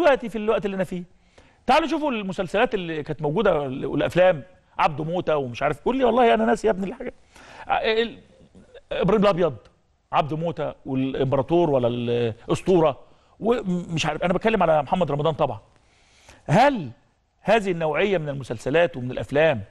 دلوقتي في الوقت اللي انا فيه تعالوا شوفوا المسلسلات اللي كانت موجوده والافلام عبده موته ومش عارف قول لي والله انا ناسي يا ابني الحاجه آه، ابراهيم الابيض عبده موته والامبراطور ولا الاسطوره ومش عارف انا بتكلم على محمد رمضان طبعا هل هذه النوعيه من المسلسلات ومن الافلام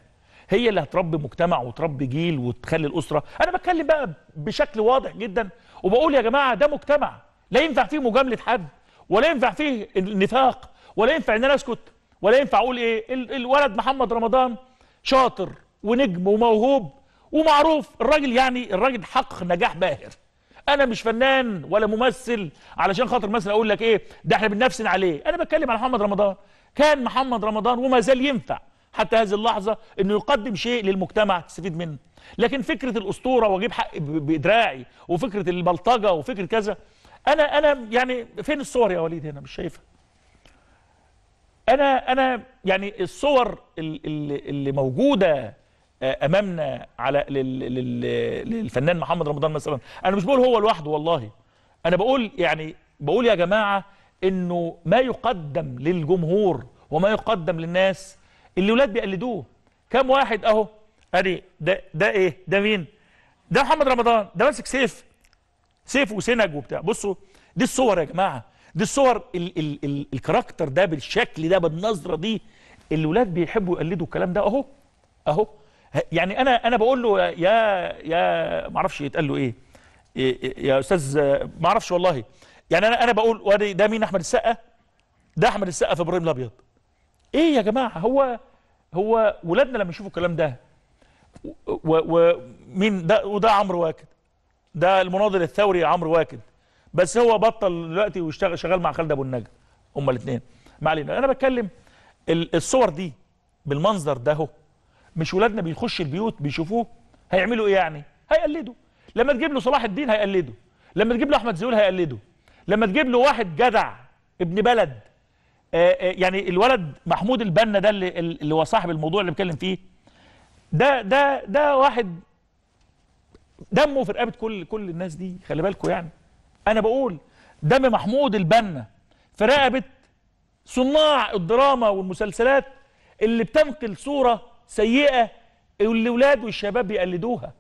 هي اللي هتربي مجتمع وتربي جيل وتخلي الاسره انا بتكلم بقى بشكل واضح جدا وبقول يا جماعه ده مجتمع لا ينفع فيه مجامله حد ولا ينفع فيه النفاق ولا ينفع ان انا اسكت ولا ينفع اقول ايه الولد محمد رمضان شاطر ونجم وموهوب ومعروف الراجل يعني الراجل حقق نجاح باهر انا مش فنان ولا ممثل علشان خاطر مثلا اقول لك ايه ده احنا بننفسن عليه انا بتكلم عن محمد رمضان كان محمد رمضان وما زال ينفع حتى هذه اللحظة انه يقدم شيء للمجتمع تستفيد منه لكن فكرة الاسطورة واجيب حق بدراعي وفكرة البلطجة وفكرة كذا انا انا يعني فين الصور يا وليد هنا مش شايفها انا انا يعني الصور اللي, اللي موجوده آه، امامنا على للفنان محمد رمضان مثلا انا مش بقول هو لوحده والله انا بقول يعني بقول يا جماعه انه ما يقدم للجمهور وما يقدم للناس اللي ولاد بيقلدوه كم واحد اهو ادي ده ده ايه ده مين ده محمد رمضان ده ماسك سيف سيف وسنج وبتاع بصوا دي الصور يا جماعه دي الصور ال ال ال الكاركتر ده بالشكل ده بالنظره دي الولاد بيحبوا يقلدوا الكلام ده اهو اهو يعني انا انا بقول له يا يا ما اعرفش يتقال له ايه يا استاذ ما اعرفش والله يعني انا انا بقول ده مين احمد السقا ده احمد السقا في ابراهيم الابيض ايه يا جماعه هو هو ولادنا لما يشوفوا الكلام ده ومين ده وده عمرو واكد ده المناضل الثوري عمرو واكد بس هو بطل دلوقتي ويشتغل شغال مع خالد ابو النجا هما الاثنين ما علينا انا بتكلم الصور دي بالمنظر ده هو مش ولادنا بيخش البيوت بيشوفوه هيعملوا ايه يعني هيقلدوا لما تجيب له صلاح الدين هيقلده لما تجيب له احمد زيول هيقلده لما تجيب له واحد جدع ابن بلد آه، آه، يعني الولد محمود البنا ده اللي, اللي هو صاحب الموضوع اللي بتكلم فيه ده ده ده واحد دمه في رقبه كل كل الناس دي خلي بالكوا يعني انا بقول دم محمود البنا في رقبه صناع الدراما والمسلسلات اللي بتنقل صوره سيئه اللي ولاده والشباب بيقلدوها